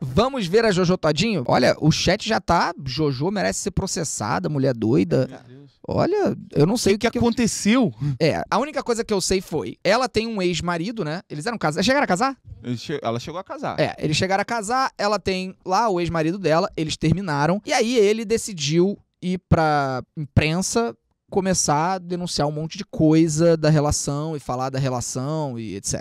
Vamos ver a Jojo Todinho? Olha, o chat já tá. Jojo merece ser processada, mulher doida. Olha, eu não sei o que, que, que aconteceu. Eu... É, a única coisa que eu sei foi: ela tem um ex-marido, né? Eles eram casados. Chegaram a casar? Che... Ela chegou a casar. É, eles chegaram a casar, ela tem lá o ex-marido dela, eles terminaram. E aí ele decidiu ir pra imprensa começar a denunciar um monte de coisa da relação e falar da relação e etc.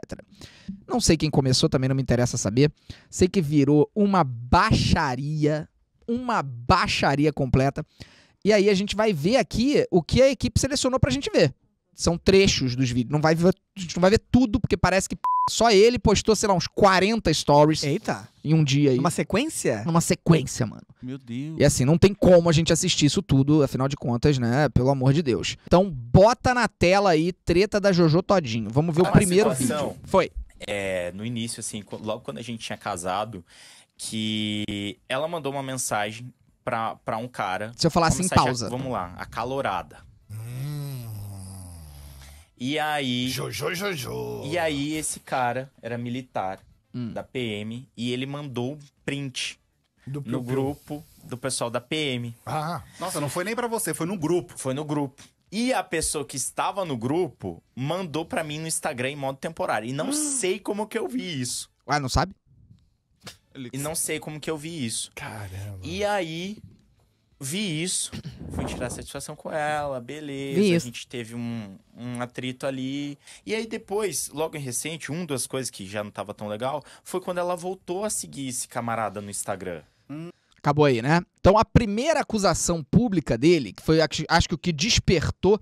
Não sei quem começou, também não me interessa saber. Sei que virou uma baixaria, uma baixaria completa. E aí a gente vai ver aqui o que a equipe selecionou pra gente ver são trechos dos vídeos. Não vai ver, a gente não vai ver tudo, porque parece que só ele postou, sei lá, uns 40 stories. Eita. Em um dia aí. Uma sequência? Numa sequência, mano. Meu Deus. E assim, não tem como a gente assistir isso tudo, afinal de contas, né? Pelo amor de Deus. Então, bota na tela aí, treta da Jojo Todinho. Vamos ver o primeiro vídeo. Foi. É, no início, assim, logo quando a gente tinha casado, que ela mandou uma mensagem pra, pra um cara. Se eu falar assim, pausa. Vamos lá, acalorada. E aí. Jojo, Jojo. E aí, esse cara era militar hum. da PM e ele mandou print do no grupo do pessoal da PM. Ah, nossa, não foi nem para você, foi no grupo. Foi no grupo. E a pessoa que estava no grupo mandou para mim no Instagram em modo temporário. E não hum. sei como que eu vi isso. Ah, não sabe? E não sei como que eu vi isso. Caramba. E aí, Vi isso, fui tirar satisfação com ela, beleza. A gente teve um, um atrito ali. E aí depois, logo em recente, uma das coisas que já não tava tão legal foi quando ela voltou a seguir esse camarada no Instagram. Acabou aí, né? Então a primeira acusação pública dele, que foi acho que o que despertou,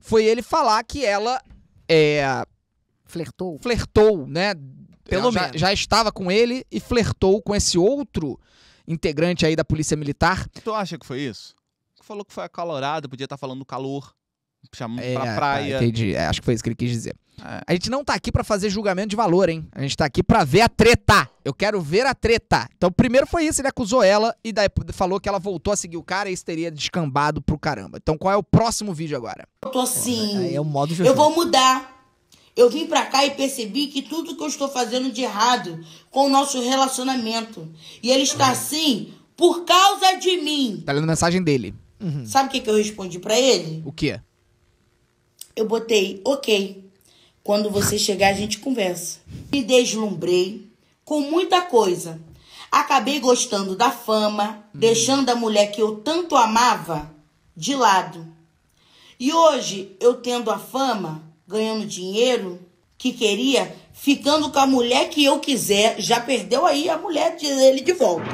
foi ele falar que ela é. Flertou. Flertou, né? Pelo menos. Já, já estava com ele e flertou com esse outro integrante aí da Polícia Militar. Tu acha que foi isso? Falou que foi acalorado, podia estar tá falando calor chamando é, pra tá, praia. Tá, entendi. É, acho que foi isso que ele quis dizer. É. A gente não tá aqui para fazer julgamento de valor, hein? A gente tá aqui para ver a treta. Eu quero ver a treta. Então, primeiro foi isso, ele acusou ela e daí falou que ela voltou a seguir o cara e isso teria descambado pro caramba. Então, qual é o próximo vídeo agora? Eu tô assim. É, o modo Jojo. Eu vou mudar. Eu vim para cá e percebi que tudo que eu estou fazendo de errado com o nosso relacionamento. E ele está assim por causa de mim. Tá lendo a mensagem dele. Uhum. Sabe o que, que eu respondi para ele? O quê? Eu botei, ok. Quando você chegar, a gente conversa. Me deslumbrei com muita coisa. Acabei gostando da fama, uhum. deixando a mulher que eu tanto amava de lado. E hoje eu tendo a fama ganhando dinheiro que queria, ficando com a mulher que eu quiser, já perdeu aí a mulher dele de volta.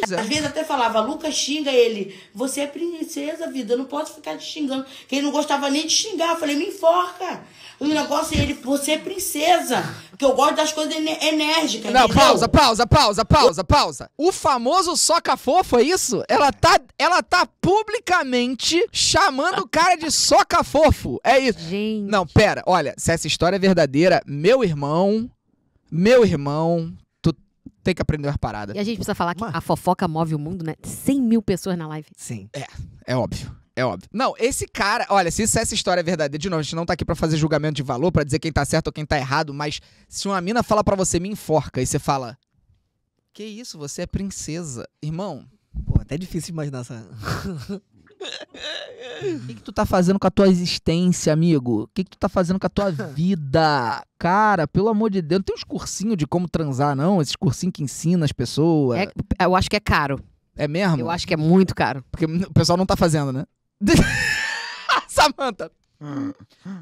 Pois é. Às vezes até falava, Lucas xinga ele. Você é princesa, vida, eu não posso ficar te xingando. ele não gostava nem de xingar, eu falei, me enforca. O negócio é ele, você é princesa. Porque eu gosto das coisas enérgicas. Não, pausa, pausa, pausa, pausa, pausa. O famoso soca fofo, é isso? Ela tá, ela tá publicamente chamando o cara de soca fofo. É isso. Gente. Não, pera, olha, se essa história é verdadeira, meu irmão, meu irmão, tem que aprender a paradas. E a gente precisa falar que a fofoca move o mundo, né? 100 mil pessoas na live. Sim. É, é óbvio. É óbvio. Não, esse cara, olha, se isso, é essa história é verdadeira, de novo, a gente não tá aqui pra fazer julgamento de valor, para dizer quem tá certo ou quem tá errado, mas se uma mina fala para você, me enforca, e você fala, que isso, você é princesa. Irmão. Pô, até difícil imaginar essa. O que, que, tu tá fazendo com a tua existência, amigo? O que, que, tu tá fazendo com a tua vida? Cara, pelo amor de Deus, não tem uns cursinhos de como transar, não? Esses cursinhos que ensina as pessoas. É, eu acho que é caro. É mesmo? Eu acho que é muito caro. Porque o pessoal não tá fazendo, né? Samanta, o hum.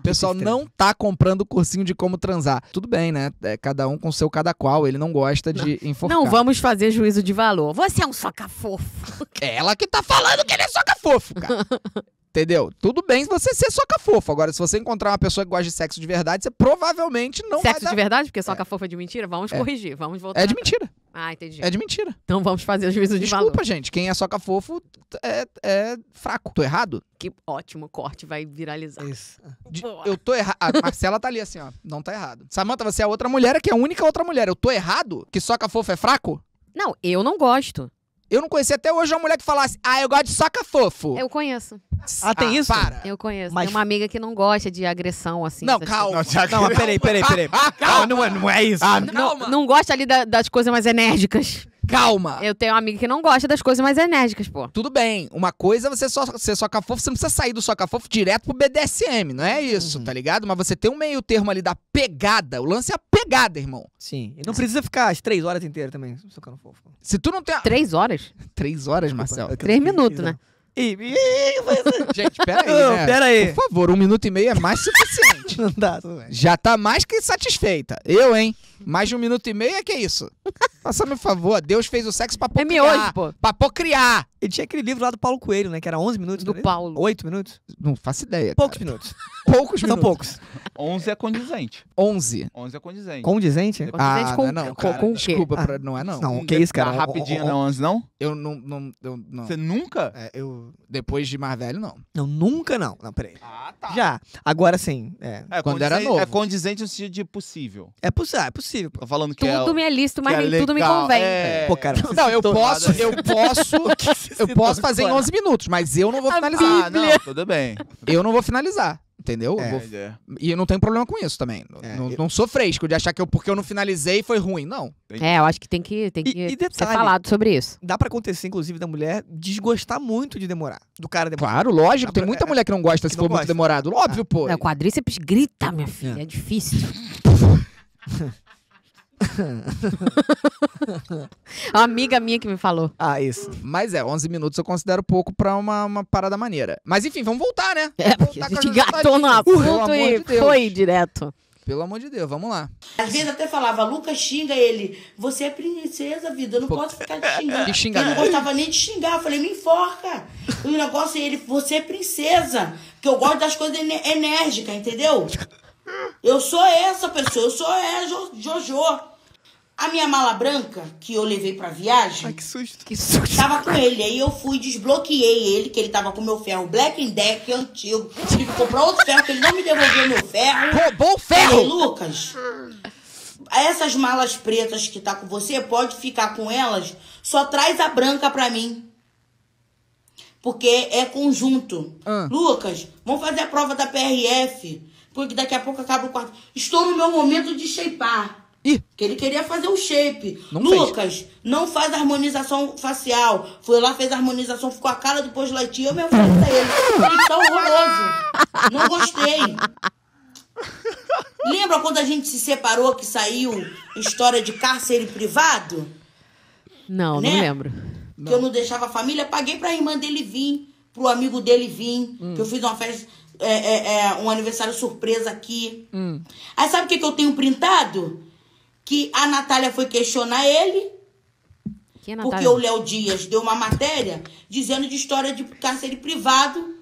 pessoal não tá comprando cursinho de como transar. Tudo bem, né? É cada um com seu cada qual. Ele não gosta de informar. Não vamos fazer juízo de valor. Você é um soca fofo. É ela que tá falando que ele é soca fofo, cara. Entendeu? Tudo bem você ser soca fofa. Agora, se você encontrar uma pessoa que gosta de sexo de verdade, você provavelmente não sexo vai. Sexo dar... de verdade? Porque é. soca é. fofa é de mentira? Vamos é. corrigir, vamos voltar. É de mentira. Ah, entendi. É de mentira. Então vamos fazer o juízo de Desculpa, valor. gente. Quem é soca fofo é, é, fraco. Tô errado? Que ótimo corte, vai viralizar. Isso. De, eu tô errado. A Marcela tá ali assim, ó. Não tá errado. Samanta, você é a outra mulher que é a única outra mulher. Eu tô errado? Que soca fofo é fraco? Não, eu não gosto. Eu não conheci até hoje uma mulher que falasse, ah, eu gosto de soca fofo. Eu conheço. Ah, tem ah, isso? Para. Eu conheço. Mas- Tem uma amiga que não gosta de agressão, assim. Não, calma. Não, peraí, peraí, peraí. Ah, calma. não, é, não é isso. Ah, Calma. Não, não gosta ali da- das coisas mais enérgicas. Calma. Eu tenho uma amiga que não gosta das coisas mais enérgicas, pô. Tudo bem, uma coisa é você só ser soca fofo, você não precisa sair do soca fofo direto pro BDSM, não é isso, uhum. tá ligado? Mas você tem um meio termo ali da pegada, o lance é a pegada, irmão. Sim. E não precisa ficar as três horas inteiras também socando fofo. Se tu não tem. A... Três horas? três horas, Marcel. Três minutos, né? E, mas... Gente, peraí. Não, né? peraí. Por favor, um minuto e meio é mais suficiente. não dá, tudo bem. Já tá mais que satisfeita. Eu, hein? Mais de um minuto e meio é que é isso. Faça-me favor, Deus fez o sexo pra pocriar. É miojo, pô. Pra criar. E tinha aquele livro lá do Paulo Coelho, né? Que era 11 minutos. Do é Paulo. 8 minutos? Não faço ideia. Poucos cara. minutos. Poucos minutos. São poucos. 11 é condizente. 11. 11 é condizente. Condizente? Condizente ah, com, não, é não, cara, com, o quê? Desculpa, ah, pra, não é não. Não, tá o que é isso, cara? rapidinho não é 11, não? Eu não... não, eu, não. Você nunca? É, eu... Depois de mais velho, não. Não, nunca não. Não, peraí. Ah, tá. Já. Agora sim. É. é quando era novo. É condizente no sentido de possível. É possível, é possível possível. Falando que é tudo é, me é lícito, mas é nem é tudo me convém. É... Pô, cara, não, eu posso, eu posso, eu posso fazer em 11 minutos, mas eu não vou finalizar. Ah, não, tudo bem. Eu não vou finalizar. Entendeu? É, eu vou... é. E eu não tenho problema com isso também. É, não, eu... não, sou fresco de achar que eu, porque eu não finalizei foi ruim, não. É, eu acho que tem que, tem que e, e detalhe, ser falado sobre isso. Dá para acontecer, inclusive, da mulher desgostar muito de demorar. Do cara demorar. Claro, lógico. Dá tem pra... muita é, mulher que não gosta que se não for gosta. muito demorado. Óbvio, ah. pô. Não, quadríceps grita, minha filha. É difícil. Uma amiga minha que me falou. Ah, isso. Mas é, 11 minutos eu considero pouco pra uma, uma parada maneira. Mas enfim, vamos voltar, né? É, porque a gente gatou no assunto e de foi direto. Pelo amor de Deus, vamos lá. Às vezes até falava, Lucas xinga ele. Você é princesa, vida, eu não Pô. posso ficar te xingando. xinga, não gostava nem de xingar. Eu falei, me enforca. o negócio é ele, você é princesa. Porque eu gosto das coisas enérgicas, entendeu? Eu sou essa pessoa, eu sou a Jojo. A minha mala branca, que eu levei pra viagem. Ai, que susto. Que susto. Tava com ele. Aí eu fui, desbloqueei ele, que ele tava com meu ferro Black and Deck antigo. Tive que comprar outro ferro, que ele não me devolveu meu ferro. Roubou o ferro! Aí, Lucas, essas malas pretas que tá com você, pode ficar com elas. Só traz a branca pra mim. Porque é conjunto. Ah. Lucas, vamos fazer a prova da PRF. Porque daqui a pouco acaba o quarto. Estou no meu momento de shapear. Ih. Que ele queria fazer o shape. Não Lucas, fez. não faz harmonização facial. Foi lá, fez harmonização, ficou a cara do Poslaitinho. Eu me falei a ele. Ele tá horroroso. Não gostei. Lembra quando a gente se separou que saiu história de cárcere privado? Não, né? não lembro. Que não. eu não deixava a família, paguei pra irmã dele vir, pro amigo dele vir, hum. que eu fiz uma festa, é, é, é, um aniversário surpresa aqui. Hum. Aí sabe o que, que eu tenho printado? que a Natália foi questionar ele. É porque o Léo Dias deu uma matéria dizendo de história de cárcere privado.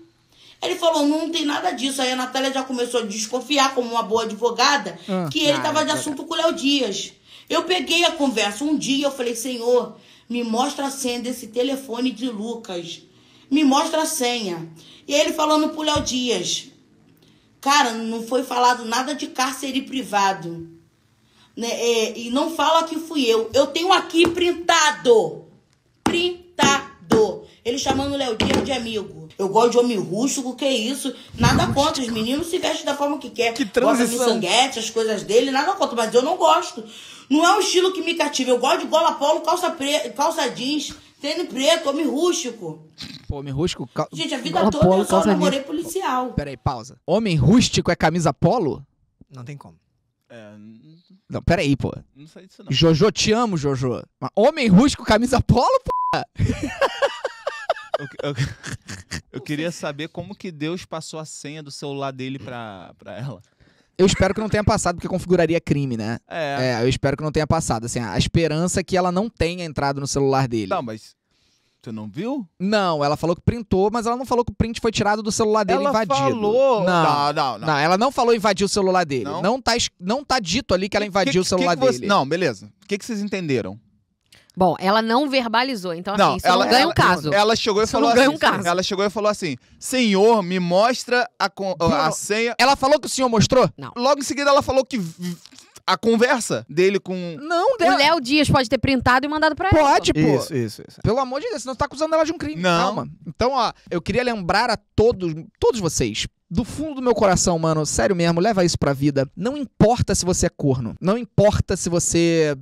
Ele falou, não, tem nada disso. Aí a Natália já começou a desconfiar, como uma boa advogada, ah. que ele estava ah, de então tá. assunto com o Léo Dias. Eu peguei a conversa um dia, eu falei, senhor, me mostra a senha desse telefone de Lucas. Me mostra a senha. E ele falando pro Léo Dias. Cara, não foi falado nada de cárcere privado né, é, e não fala que fui eu. Eu tenho aqui printado. Printado. Ele chamando o Léo Dias de amigo. Eu gosto de homem rústico, que isso? Nada contra. Os meninos se vestem da forma que quer. Que transição. Gosta de sanguete, as coisas dele, nada contra. Mas eu não gosto. Não é um estilo que me cativa. Eu gosto de gola polo, calça, pre... calça jeans, tênis preto, homem rústico. Pô, homem rústico... Cal... Gente, a vida toda polo, eu só namorei policial. Peraí, pausa. Homem rústico é camisa polo? Não tem como. É, não, peraí, pô. Não sei disso, não. Jojo, te amo, Jojo. Mas homem rústico, camisa polo, pô. Eu, eu, eu, queria saber como que Deus passou a senha do celular dele pra, pra ela. Eu espero que não tenha passado, porque configuraria crime, né? É. é. Eu espero que não tenha passado. Assim, a esperança é que ela não tenha entrado no celular dele. Não, mas Tu não viu? Não, ela falou que printou, mas ela não falou que o print foi tirado do celular dele ela invadido. Ela falou. Não. Não, não, não. não, ela não falou invadir o celular dele. Não, não, tá, não tá dito ali que ela invadiu que, o celular que que você... dele. Não, beleza. O que, que vocês entenderam? Bom, ela não verbalizou, então assim, não, ela, não ganha ela, um caso. Ela chegou e falou não ganha assim, um caso. Ela chegou e falou assim: "Senhor, me mostra a, a, a senha". Ela falou que o senhor mostrou? Não. Logo em seguida ela falou que a conversa dele com. Não, dela. O Léo Dias pode ter printado e mandado pra ela. Pode, pô. Isso, isso, isso. Pelo amor de Deus, senão você tá acusando ela de um crime. Não. Calma. Então, ó, eu queria lembrar a todos, todos vocês, do fundo do meu coração, mano, sério mesmo, leva isso pra vida. Não importa se você é corno, não importa se você.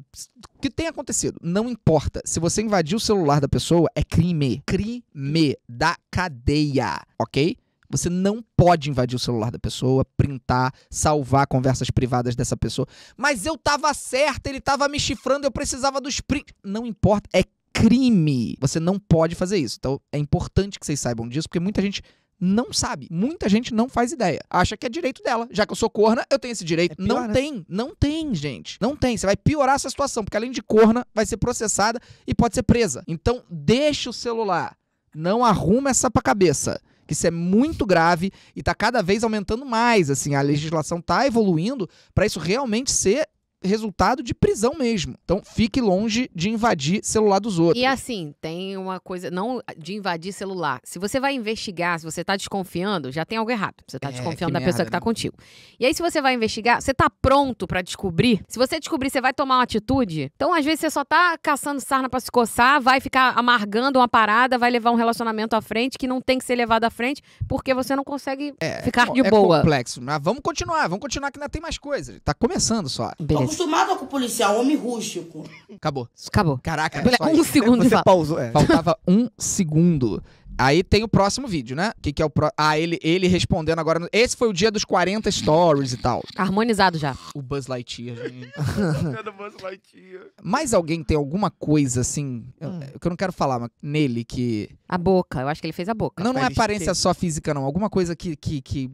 O que tem acontecido, não importa. Se você invadiu o celular da pessoa, é crime. Crime da cadeia, ok? Você não pode invadir o celular da pessoa, printar, salvar conversas privadas dessa pessoa. Mas eu tava certa, ele tava me chifrando, eu precisava dos prints. Não importa, é crime. Você não pode fazer isso. Então é importante que vocês saibam disso, porque muita gente não sabe. Muita gente não faz ideia. Acha que é direito dela. Já que eu sou corna, eu tenho esse direito. É pior, não né? tem, não tem, gente. Não tem. Você vai piorar essa situação, porque além de corna, vai ser processada e pode ser presa. Então, deixa o celular. Não arruma essa pra cabeça que isso é muito grave e está cada vez aumentando mais. Assim, a legislação está evoluindo para isso realmente ser resultado de prisão mesmo. Então, fique longe de invadir celular dos outros. E assim, tem uma coisa, não de invadir celular. Se você vai investigar, se você está desconfiando, já tem algo errado. Você está é, desconfiando da merda, pessoa que está né? contigo. E aí, se você vai investigar, você está pronto para descobrir. Se você descobrir, você vai tomar uma atitude. Então, às vezes, você só está caçando sarna para se coçar, vai ficar amargando uma parada, vai levar um relacionamento à frente que não tem que ser levado à frente, porque você não consegue é, ficar é de é boa. É complexo, mas ah, vamos continuar, vamos continuar que ainda tem mais coisas. Está começando só. Beleza acostumava com o policial, homem rústico. Acabou. Acabou. Caraca, é, um segundo Você pausou. É. Faltava um segundo. Aí tem o próximo vídeo, né? O que, que é o pro... Ah, ele, ele respondendo agora. No... Esse foi o dia dos 40 stories e tal. Harmonizado já. O Buzz Lightyear, gente. Buzz Lightyear. Mais alguém tem alguma coisa assim, hum. que eu não quero falar, mas nele que. A boca, eu acho que ele fez a boca. Não, não é aparência só física, não. Alguma coisa que. que, que...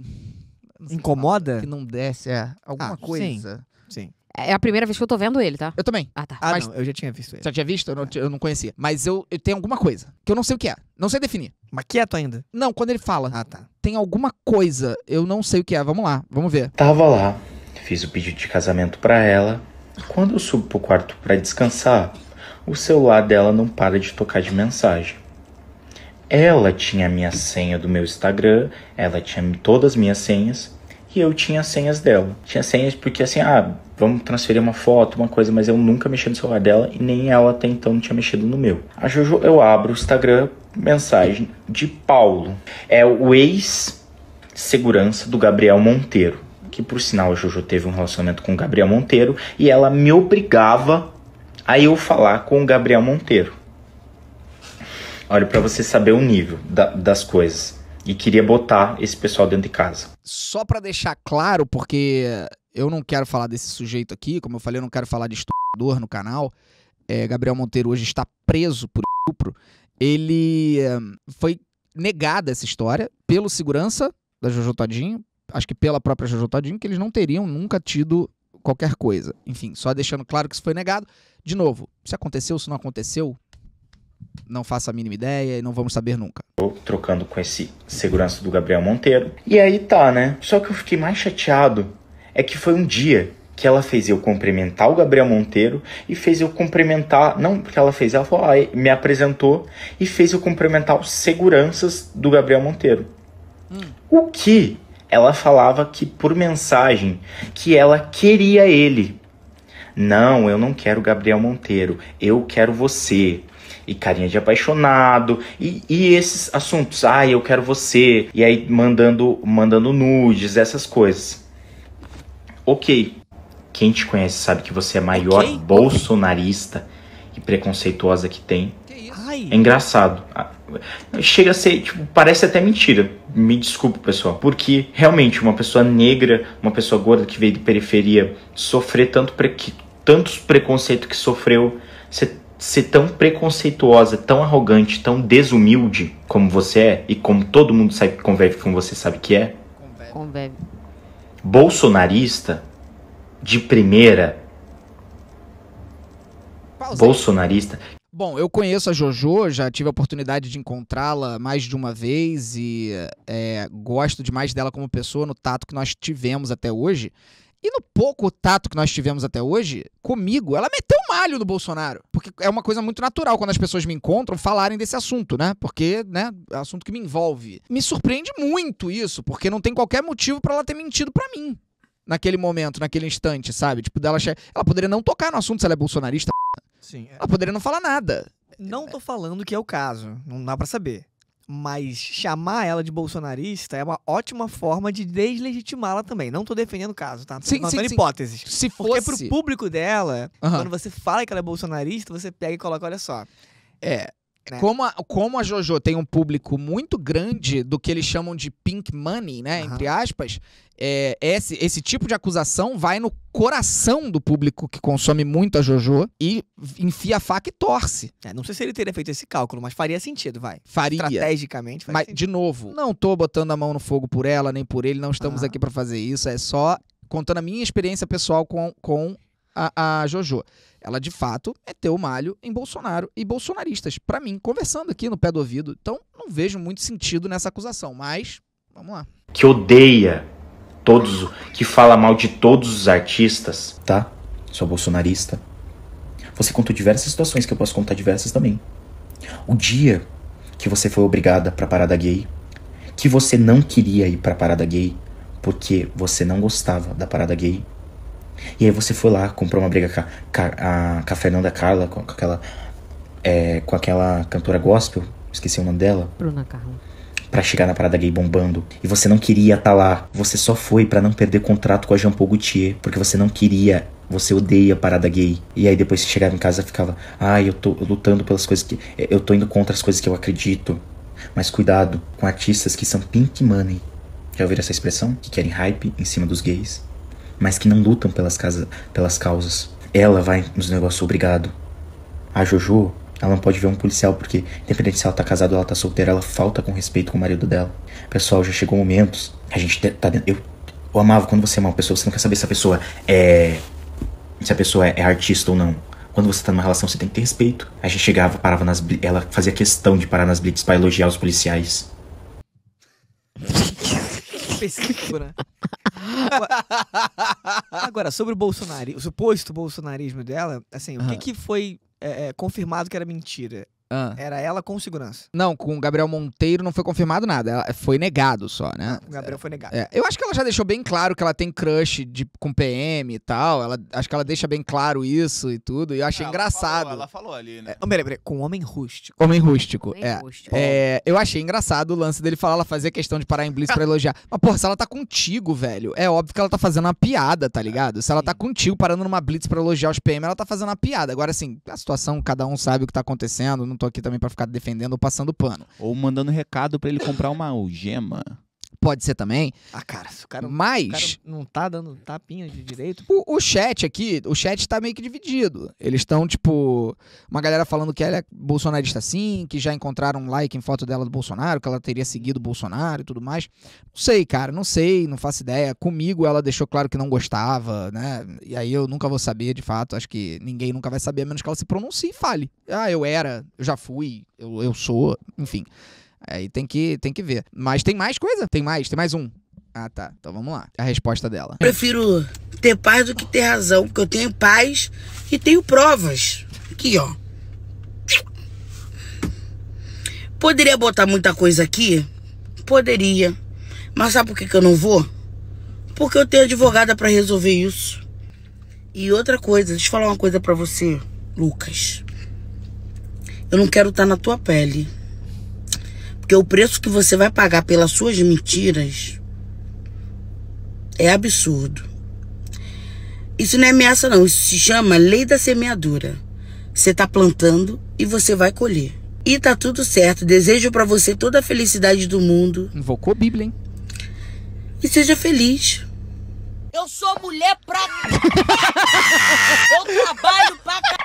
Incomoda? que não desce, é. Alguma ah, coisa. Sim. Sim. É a primeira vez que eu tô vendo ele, tá? Eu também. Ah, tá. Ah, Mas- não, eu já tinha visto ele. Você já tinha visto? Eu não, eu não conhecia. Mas eu, eu tenho alguma coisa que eu não sei o que é. Não sei definir. Mas quieto ainda. Não, quando ele fala, Ah, tá. tem alguma coisa, eu não sei o que é. Vamos lá, vamos ver. Tava lá, fiz o pedido de casamento pra ela. Quando eu subo pro quarto pra descansar, o celular dela não para de tocar de mensagem. Ela tinha a minha senha do meu Instagram, ela tinha todas as minhas senhas e eu tinha senhas dela. Tinha senhas porque assim, ah, vamos transferir uma foto, uma coisa, mas eu nunca mexi no celular dela e nem ela até então não tinha mexido no meu. A Jojo, eu abro o Instagram, mensagem de Paulo. É o ex-segurança do Gabriel Monteiro. Que por sinal a Jojo teve um relacionamento com o Gabriel Monteiro e ela me obrigava a eu falar com o Gabriel Monteiro. Olha, para você saber o nível da, das coisas e queria botar esse pessoal dentro de casa. Só para deixar claro, porque eu não quero falar desse sujeito aqui, como eu falei, eu não quero falar de estuprador no canal. É, Gabriel Monteiro hoje está preso por estupro. Ele eh, foi negada essa história pelo segurança da Jojo Todinho, acho que pela própria Jojo Todinho, que eles não teriam nunca tido qualquer coisa. Enfim, só deixando claro que isso foi negado. De novo, se aconteceu, se não aconteceu, não faço a mínima ideia e não vamos saber nunca. Tô trocando com esse segurança do Gabriel Monteiro. E aí tá, né? Só que eu fiquei mais chateado é que foi um dia que ela fez eu cumprimentar o Gabriel Monteiro e fez eu cumprimentar, não, porque ela fez, ela falou, ah, me apresentou e fez eu cumprimentar os seguranças do Gabriel Monteiro. Hum. O que ela falava que por mensagem que ela queria ele. Não, eu não quero Gabriel Monteiro, eu quero você e carinha de apaixonado, e, e esses assuntos, ah, eu quero você, e aí mandando, mandando nudes, essas coisas. Ok, quem te conhece sabe que você é a maior okay. bolsonarista e preconceituosa que tem. é engraçado. Ah, chega a ser, tipo, parece até mentira. Me desculpa, pessoal. Porque realmente uma pessoa negra, uma pessoa gorda que veio de periferia, sofrer tanto pre... tantos preconceitos que sofreu, você ser tão preconceituosa, tão arrogante, tão desumilde como você é e como todo mundo sabe que convive com você sabe que é? Convive. Bolsonarista de primeira. Bolsonarista. Bom, eu conheço a JoJo, já tive a oportunidade de encontrá-la mais de uma vez e é, gosto demais dela como pessoa, no tato que nós tivemos até hoje. E no pouco tato que nós tivemos até hoje, comigo, ela meteu um malho no Bolsonaro. Porque é uma coisa muito natural quando as pessoas me encontram falarem desse assunto, né? Porque, né, é um assunto que me envolve. Me surpreende muito isso, porque não tem qualquer motivo para ela ter mentido para mim naquele momento, naquele instante, sabe? Tipo, dela che... ela poderia não tocar no assunto se ela é bolsonarista. Sim. É. Ela poderia não falar nada. Não tô falando que é o caso, não dá para saber. Mas chamar ela de bolsonarista é uma ótima forma de deslegitimá-la também. Não tô defendendo o caso, tá? Tô sim, levantando sim, hipóteses. Sim. Se fosse... Porque pro público dela, uhum. quando você fala que ela é bolsonarista, você pega e coloca, olha só. É. Né? Como, a, como a JoJo tem um público muito grande do que eles chamam de pink money, né? Uhum. Entre aspas, é, esse, esse tipo de acusação vai no coração do público que consome muito a JoJo e enfia a faca e torce. É, não sei se ele teria feito esse cálculo, mas faria sentido, vai. Faria. Estrategicamente faria Mas, sentido. de novo, não tô botando a mão no fogo por ela, nem por ele, não estamos uhum. aqui para fazer isso, é só contando a minha experiência pessoal com, com a, a JoJo. Ela de fato meteu o malho em Bolsonaro e bolsonaristas, para mim, conversando aqui no pé do ouvido. Então, não vejo muito sentido nessa acusação, mas vamos lá. Que odeia todos, que fala mal de todos os artistas. Tá, sou bolsonarista. Você contou diversas situações que eu posso contar diversas também. O dia que você foi obrigada pra parada gay, que você não queria ir pra parada gay porque você não gostava da parada gay, e aí você foi lá, comprou uma briga com a, com a Fernanda Carla, com aquela, é, com aquela cantora gospel, esqueci o nome dela. Bruna Carla para chegar na parada gay bombando. E você não queria estar tá lá. Você só foi para não perder contrato com a Jean Paul Gaultier. Porque você não queria. Você odeia a parada gay. E aí depois você chegava em casa ficava. Ai, ah, eu tô lutando pelas coisas que. Eu tô indo contra as coisas que eu acredito. Mas cuidado com artistas que são pink money. Já ouviram essa expressão? Que querem hype em cima dos gays mas que não lutam pelas, casa, pelas causas. Ela vai nos negócios obrigado. A Jojo, ela não pode ver um policial porque, independente se ela tá casada ou ela tá solteira, ela falta com respeito com o marido dela. Pessoal, já chegou momentos. A gente tá dentro. Eu, eu amava quando você ama é uma pessoa, você não quer saber se a pessoa é. Se a pessoa é, é artista ou não quando você tá numa relação, você tem que ter respeito. A gente chegava, parava nas. Ela fazia questão de parar nas blitz para elogiar os policiais específico, né? Agora, sobre o Bolsonaro, o suposto bolsonarismo dela, assim, o que, que foi é, é, confirmado que era mentira? Ah. Era ela com segurança. Não, com o Gabriel Monteiro não foi confirmado nada. Ela foi negado só, né? O Gabriel foi negado. É, eu acho que ela já deixou bem claro que ela tem crush de, com PM e tal. Ela, acho que ela deixa bem claro isso e tudo. E eu achei ela engraçado. Falou, ela falou ali, né? É, peraí, peraí, com homem rústico. Homem rústico, homem é. Rústico. é. Eu achei engraçado o lance dele falar, ela fazia questão de parar em Blitz pra elogiar. Mas, porra, se ela tá contigo, velho, é óbvio que ela tá fazendo uma piada, tá é, ligado? Se ela tá contigo parando numa Blitz pra elogiar os PM, ela tá fazendo uma piada. Agora, assim, a situação, cada um sabe o que tá acontecendo, não não tô aqui também para ficar defendendo ou passando pano. Ou mandando recado para ele comprar uma algema pode ser também. Ah, cara, se o cara, Mas, o cara não tá dando tapinha de direito. O, o, chat aqui, o chat tá meio que dividido. Eles estão, tipo, uma galera falando que ela é bolsonarista sim, que já encontraram um like em foto dela do Bolsonaro, que ela teria seguido o Bolsonaro e tudo mais. Não sei, cara, não sei, não faço ideia. Comigo ela deixou claro que não gostava, né? E aí eu nunca vou saber, de fato. Acho que ninguém nunca vai saber, a menos que ela se pronuncie e fale. Ah, eu era, eu já fui, eu, eu sou, enfim. Aí tem que, tem que ver. Mas tem mais coisa? Tem mais, tem mais um. Ah, tá. Então vamos lá. A resposta dela. Prefiro ter paz do que ter razão, porque eu tenho paz e tenho provas. Aqui, ó. Poderia botar muita coisa aqui? Poderia. Mas sabe por que, que eu não vou? Porque eu tenho advogada para resolver isso. E outra coisa, deixa eu falar uma coisa para você, Lucas. Eu não quero estar tá na tua pele. Porque o preço que você vai pagar pelas suas mentiras é absurdo. Isso não é ameaça, não. Isso se chama lei da semeadura. Você está plantando e você vai colher. E tá tudo certo. Desejo para você toda a felicidade do mundo. Invocou a Bíblia, hein? E seja feliz. Eu sou mulher pra. Eu trabalho pra. pra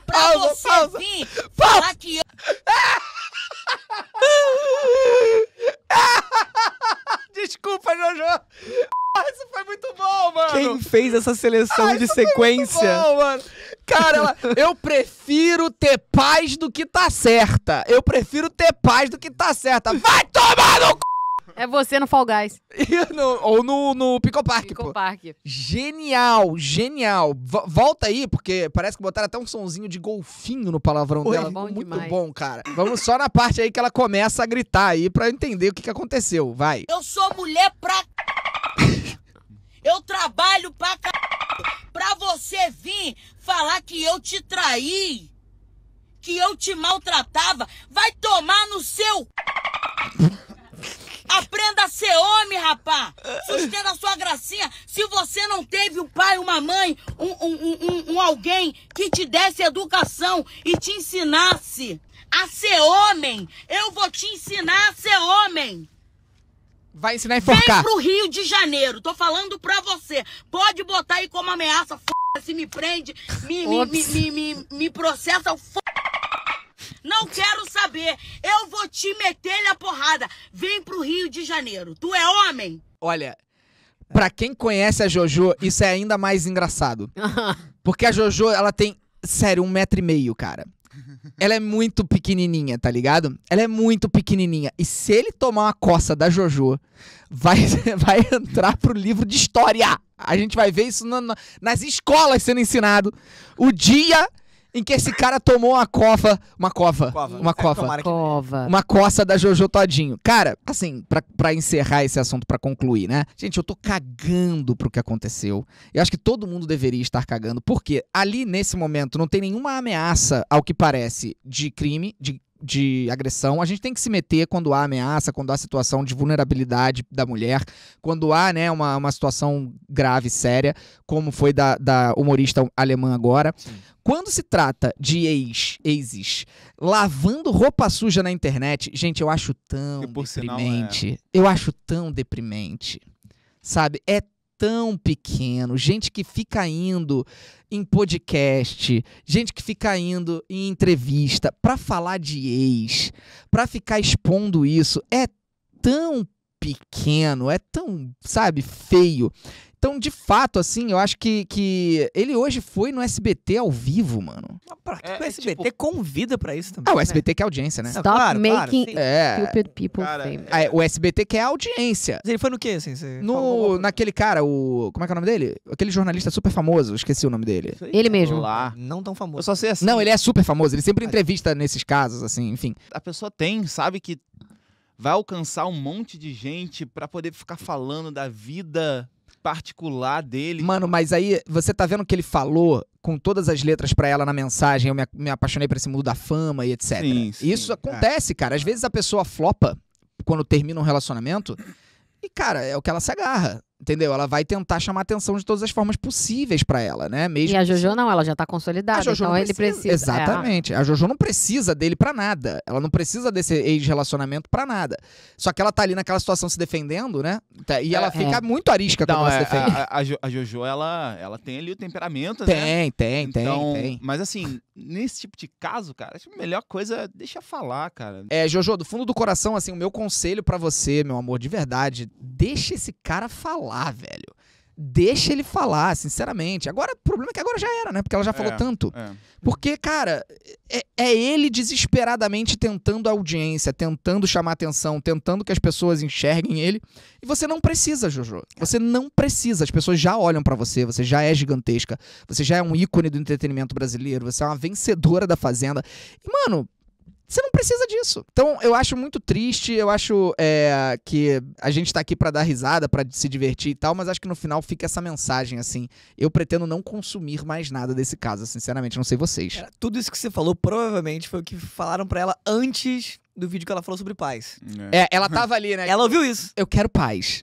pausa, você pausa. vir. Pausa. Falar que Ah! Jojo! Ah, isso foi muito bom, mano! Quem fez essa seleção ah, de sequência? Foi muito bom, mano. Cara, ela, eu prefiro ter paz do que tá certa. Eu prefiro ter paz do que tá certa. Vai tomar no cu! É você no Fall Guys. no, ou no, no Pico Park, Pico pô. Park. Genial, genial. V volta aí, porque parece que botaram até um sonzinho de golfinho no palavrão Oi, dela. Bom Muito demais. bom, cara. Vamos só na parte aí que ela começa a gritar aí pra entender o que, que aconteceu. Vai. Eu sou mulher pra... eu trabalho pra... Pra você vir falar que eu te traí, que eu te maltratava, vai tomar no seu... Aprenda a ser homem, rapá. Sustenta a sua gracinha. Se você não teve um pai, uma mãe, um, um, um, um alguém que te desse educação e te ensinasse a ser homem, eu vou te ensinar a ser homem. Vai ensinar a enforcar. Vem pro Rio de Janeiro. Tô falando pra você. Pode botar aí como ameaça. F***, se me prende, me, me, me, me, me processa. F***. Não quero saber. Eu vou te meter na porrada. Vem pro Rio de Janeiro. Tu é homem? Olha, pra quem conhece a Jojo, isso é ainda mais engraçado. Porque a Jojo, ela tem, sério, um metro e meio, cara. Ela é muito pequenininha, tá ligado? Ela é muito pequenininha. E se ele tomar uma coça da Jojo, vai, vai entrar pro livro de história. A gente vai ver isso nas escolas sendo ensinado. O dia em que esse cara tomou uma cova. Uma cova. cova. Uma é, cova. É, cova. Uma coça da Jojo Todinho. Cara, assim, pra, pra encerrar esse assunto, pra concluir, né? Gente, eu tô cagando pro que aconteceu. Eu acho que todo mundo deveria estar cagando, porque ali nesse momento não tem nenhuma ameaça, ao que parece, de crime, de de agressão, a gente tem que se meter quando há ameaça, quando há situação de vulnerabilidade da mulher, quando há né, uma, uma situação grave, séria, como foi da, da humorista alemã agora. Sim. Quando se trata de ex, exes lavando roupa suja na internet, gente, eu acho tão deprimente. Sinal, é... Eu acho tão deprimente. Sabe? É tão pequeno, gente que fica indo em podcast, gente que fica indo em entrevista para falar de ex, para ficar expondo isso, é tão pequeno, é tão, sabe, feio. Então, de fato, assim, eu acho que, que ele hoje foi no SBT ao vivo, mano. Mas pra que, é, o é SBT tipo... convida pra isso também? Ah, o né? SBT quer audiência, né? Stop claro, making claro, é. stupid people cara, famous. Ah, é, o SBT quer audiência. Ele foi no quê, assim? no, falou? naquele cara, o... Como é que é o nome dele? Aquele jornalista super famoso, esqueci o nome dele. Ele mesmo. Não tão famoso. Eu só sei assim. Não, ele é super famoso, ele sempre entrevista nesses casos, assim, enfim. A pessoa tem, sabe que vai alcançar um monte de gente para poder ficar falando da vida particular dele. Mano, mas aí você tá vendo que ele falou com todas as letras para ela na mensagem, eu me, me, apaixonei por esse mundo da fama e etc. Sim, sim, Isso é. acontece, é. cara. Às vezes a pessoa flopa quando termina um relacionamento e, cara, é o que ela se agarra. Entendeu? Ela vai tentar chamar atenção de todas as formas possíveis para ela, né? Mesmo e a Jojo não, ela já tá consolidada, então precisa, ele precisa. É. Exatamente. É. A Jojo não precisa dele para nada. Ela não precisa desse ex-relacionamento para nada. Só que ela tá ali naquela situação se defendendo, né? Tá, e ela é, fica é. muito arisca não, quando ela é, se defende. A, a, a, Jojo, ela, ela tem ali o temperamento, né? tem, né? Tem, então, tem, Mas assim, nesse tipo de caso, cara, a melhor coisa é deixa falar, cara. É, Jojo, do fundo do coração, assim, o meu conselho para você, meu amor, de verdade, deixa esse cara falar falar, velho. Deixa ele falar, sinceramente. Agora, o problema é que agora já era, né? Porque ela já é, falou é, tanto. É. Porque, cara, é, é, ele desesperadamente tentando audiência, tentando chamar atenção, tentando que as pessoas enxerguem ele. E você não precisa, Jojo. Você não precisa. As pessoas já olham para você, você já é gigantesca, você já é um ícone do entretenimento brasileiro, você é uma vencedora da Fazenda. E, mano, você não precisa disso. Então, eu acho muito triste, eu acho é, que a gente tá aqui para dar risada, para se divertir e tal, mas acho que no final fica essa mensagem, assim. Eu pretendo não consumir mais nada desse caso, sinceramente, não sei vocês. Cara, tudo isso que você falou provavelmente foi o que falaram para ela antes do vídeo que ela falou sobre paz. É. é, ela tava ali, né? Ela ouviu isso. Eu quero paz.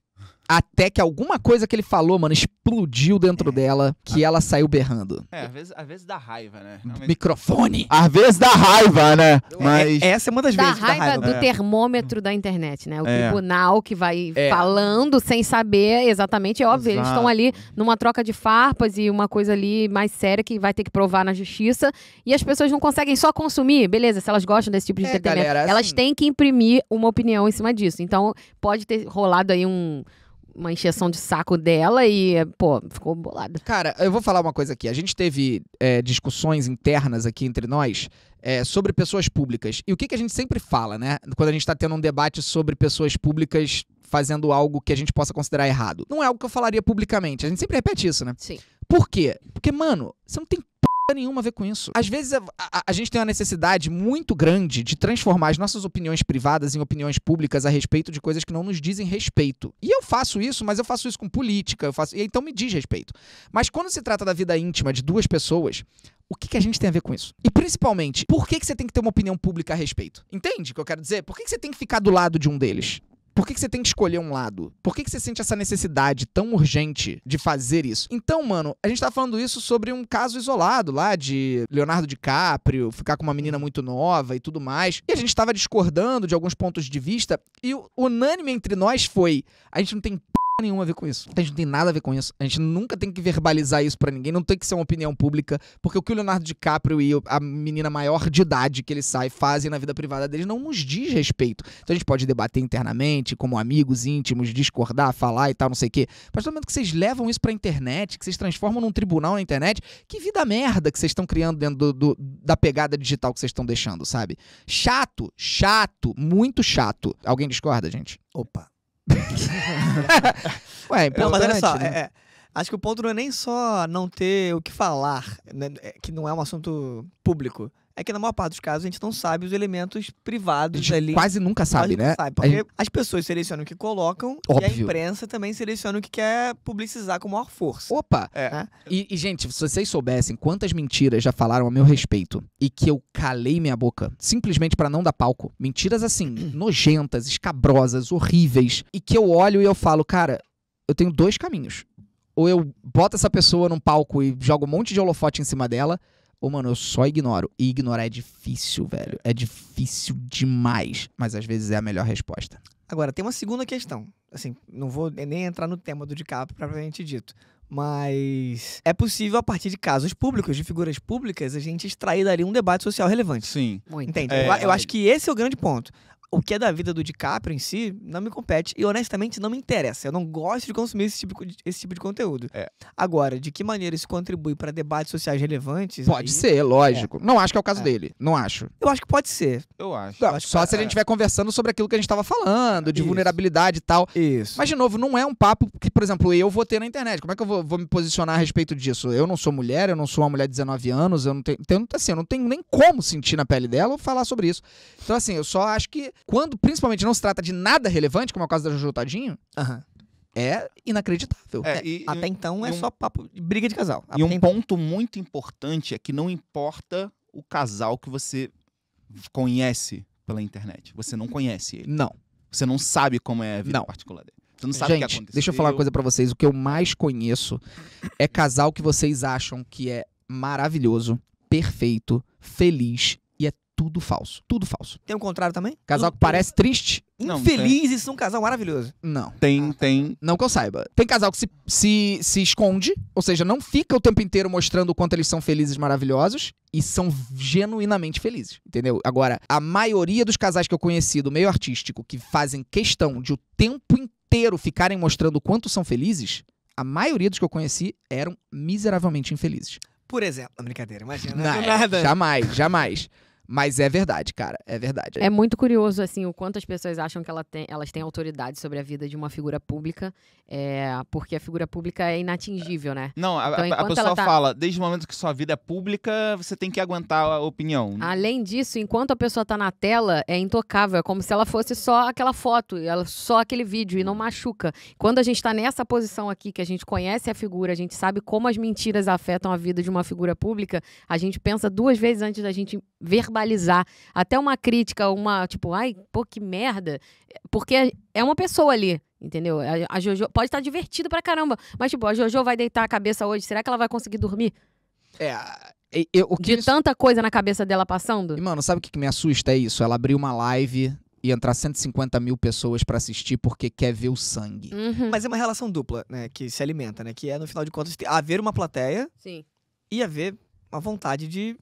Até que alguma coisa que ele falou, mano, explodiu dentro é. dela, que ah. ela saiu berrando. É, às vezes, às vezes dá raiva, né? Realmente... Microfone! Às vezes dá raiva, né? É, Mas... É, essa é uma das da vezes raiva da raiva. do é. termômetro da internet, né? O é. tribunal que vai é. falando sem saber exatamente. É óbvio, Exato. eles estão ali numa troca de farpas e uma coisa ali mais séria que vai ter que provar na justiça. E as pessoas não conseguem só consumir. Beleza, se elas gostam desse tipo de entretenimento. Galera, assim... Elas têm que imprimir uma opinião em cima disso. Então, pode ter rolado aí um uma encheção de saco dela e, pô, ficou bolada. Cara, eu vou falar uma coisa aqui. A gente teve é, discussões internas aqui entre nós é, sobre pessoas públicas. E o que, que a gente sempre fala, né? Quando a gente tá tendo um debate sobre pessoas públicas fazendo algo que a gente possa considerar errado. Não é algo que eu falaria publicamente. A gente sempre repete isso, né? Sim. Por quê? Porque, mano, você não tem nenhuma a ver com isso. Às vezes a, a, a, gente tem uma necessidade muito grande de transformar as nossas opiniões privadas em opiniões públicas a respeito de coisas que não nos dizem respeito. E eu faço isso, mas eu faço isso com política, eu faço, e então me diz respeito. Mas quando se trata da vida íntima de duas pessoas, o que, que a gente tem a ver com isso? E principalmente, por que, que você tem que ter uma opinião pública a respeito? Entende o que eu quero dizer? Por que, que você tem que ficar do lado de um deles? Por que, que você tem que escolher um lado? Por que, que você sente essa necessidade tão urgente de fazer isso? Então, mano, a gente tá falando isso sobre um caso isolado lá de Leonardo DiCaprio ficar com uma menina muito nova e tudo mais. E a gente tava discordando de alguns pontos de vista e o unânime entre nós foi: a gente não tem nenhuma a ver com isso. A gente não tem nada a ver com isso. A gente nunca tem que verbalizar isso para ninguém, não tem que ser uma opinião pública, porque o que o Leonardo DiCaprio e a menina maior de idade que ele sai fazem na vida privada deles não nos diz respeito. Então a gente pode debater internamente, como amigos íntimos, discordar, falar e tal, não sei o quê. Mas no momento que vocês levam isso pra internet, que vocês transformam num tribunal na internet, que vida merda que vocês estão criando dentro do, do, da pegada digital que vocês estão deixando, sabe? Chato, chato, muito chato. Alguém discorda, gente? Opa. Ué, é mas olha só, né? É, é, acho que o ponto não é nem só não ter o que falar, né, é que não é um assunto público é que na maior parte dos casos a gente não sabe os elementos privados a gente ali. Quase nunca sabe, né? Sabe, porque gente... as pessoas selecionam o que colocam Óbvio. e a imprensa também seleciona o que quer publicizar com maior força. Opa! É. E, e, gente, se vocês soubessem quantas mentiras já falaram a meu respeito e que eu calei minha boca simplesmente para não dar palco. Mentiras assim, nojentas, escabrosas, horríveis. E que eu olho e eu falo, cara, eu tenho dois caminhos. Ou eu boto essa pessoa num palco e jogo um monte de holofote em cima dela ou, mano, eu só ignoro. E ignorar é difícil, velho. É difícil demais. Mas às vezes é a melhor resposta. Agora, tem uma segunda questão. Assim, não vou nem entrar no tema do DiCaprio propriamente dito. Mas é possível, a partir de casos públicos, de figuras públicas, a gente extrair dali um debate social relevante. Sim. Muito. Entende? É, eu, eu é. acho que esse é o grande ponto o que é da vida do DiCaprio em si não me compete e honestamente não me interessa. Eu não gosto de consumir esse tipo de, esse tipo de conteúdo. É. Agora, de que maneira isso contribui para debates sociais relevantes? Pode aí? ser, lógico. É. Não acho que é o caso é. dele. Não acho. Eu acho que pode ser. Eu acho. Não, Eu acho só se a gente estiver conversando sobre aquilo que a gente estava falando, de isso. vulnerabilidade e tal. Isso. Mas, de novo, não é um papo que, por exemplo, eu vou ter na internet. Como é que eu vou, vou me posicionar a respeito disso? Eu não sou mulher, eu não sou uma mulher de 19 anos, eu não tenho. Então, assim, eu não tenho nem como sentir na pele dela ou falar sobre isso. Então, assim, eu só acho que quando, principalmente, não se trata de nada relevante, como é o caso da Jojo Tadinho, uhum. é inacreditável. É, é, e, Até e, então é e é um, só papo de briga de casal. E um ponto muito importante é que não importa o casal que você conhece pela internet. Você não conhece ele. Não. Você não sabe como é a vida não. particular dele. Você não sabe Gente, o que aconteceu. Deixa eu falar uma coisa para vocês. O que eu mais conheço é casal que vocês acham que é maravilhoso, perfeito, feliz, tudo falso. Tudo falso. Tem o contrário também? Casal que parece triste. infeliz, isso é um casal maravilhoso. Não. Tem, ah, tá. tem. Não que eu saiba. Tem casal que se, se, se esconde, ou seja, não fica o tempo inteiro mostrando o quanto eles são felizes, maravilhosos, e são genuinamente felizes, entendeu? Agora, a maioria dos casais que eu conheci do meio artístico que fazem questão de o tempo inteiro ficarem mostrando o quanto são felizes, a maioria dos que eu conheci eram miseravelmente infelizes. Por exemplo, brincadeira, imagina. Não, nada. Jamais, jamais. Mas é verdade, cara, é verdade. É muito curioso, assim, o quanto as pessoas acham que ela tem, elas têm autoridade sobre a vida de uma figura pública, é, porque a figura pública é inatingível, né? Não, a, então, a pessoa tá... fala, desde o momento que sua vida é pública, você tem que aguentar a opinião. Né? Além disso, enquanto a pessoa tá na tela, é intocável, é como se ela fosse só aquela foto, só aquele vídeo, e não machuca. Quando a gente está nessa posição aqui, que a gente conhece a figura, a gente sabe como as mentiras afetam a vida de uma figura pública, a gente pensa duas vezes antes da gente verbalizar verbalizar até uma crítica, uma tipo, ai, pô, que merda. Porque é, é uma pessoa ali, entendeu? A, Jojo pode estar divertido pra caramba, mas tipo, a Jojo vai deitar a cabeça hoje, será que ela vai conseguir dormir? É, eu, o que De isso... tanta coisa na cabeça dela passando? E, mano, sabe o que, que me assusta? É isso, ela abriu uma live e entrar 150 mil pessoas para assistir porque quer ver o sangue. Uhum. Mas é uma relação dupla, né? Que se alimenta, né? Que é, no final de contas, haver uma plateia Sim. e haver uma vontade de,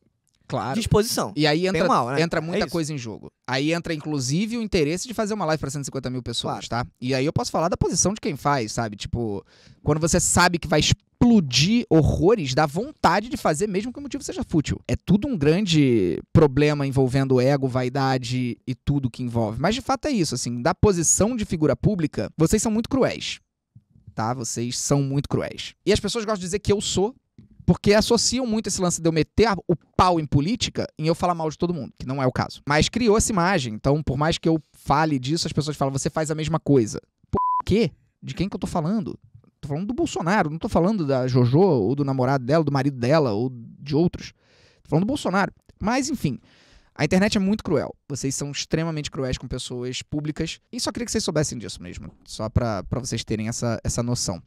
claro. disposição. E aí entra, mal, né? entra muita é coisa em jogo. Aí entra, inclusive, o interesse de fazer uma live para 150 mil pessoas, claro. tá? E aí eu posso falar da posição de quem faz, sabe? Tipo, quando você sabe que vai explodir horrores, dá vontade de fazer, mesmo que o motivo seja fútil. É tudo um grande problema envolvendo ego, vaidade e tudo que envolve. Mas de fato é isso, assim, da posição de figura pública, vocês são muito cruéis. Tá? Vocês são muito cruéis. E as pessoas gostam de dizer que eu sou, porque associam muito esse lance de eu meter o pau em política em eu falar mal de todo mundo, que não é o caso. Mas criou essa imagem. Então, por mais que eu fale disso, as pessoas falam, você faz a mesma coisa. Por quê? De quem que eu tô falando? Tô falando do Bolsonaro, não tô falando da Jojo, ou do namorado dela, do marido dela, ou de outros. Tô falando do Bolsonaro. Mas, enfim. A internet é muito cruel. Vocês são extremamente cruéis com pessoas públicas. E só queria que vocês soubessem disso mesmo. Só para vocês terem essa, essa noção.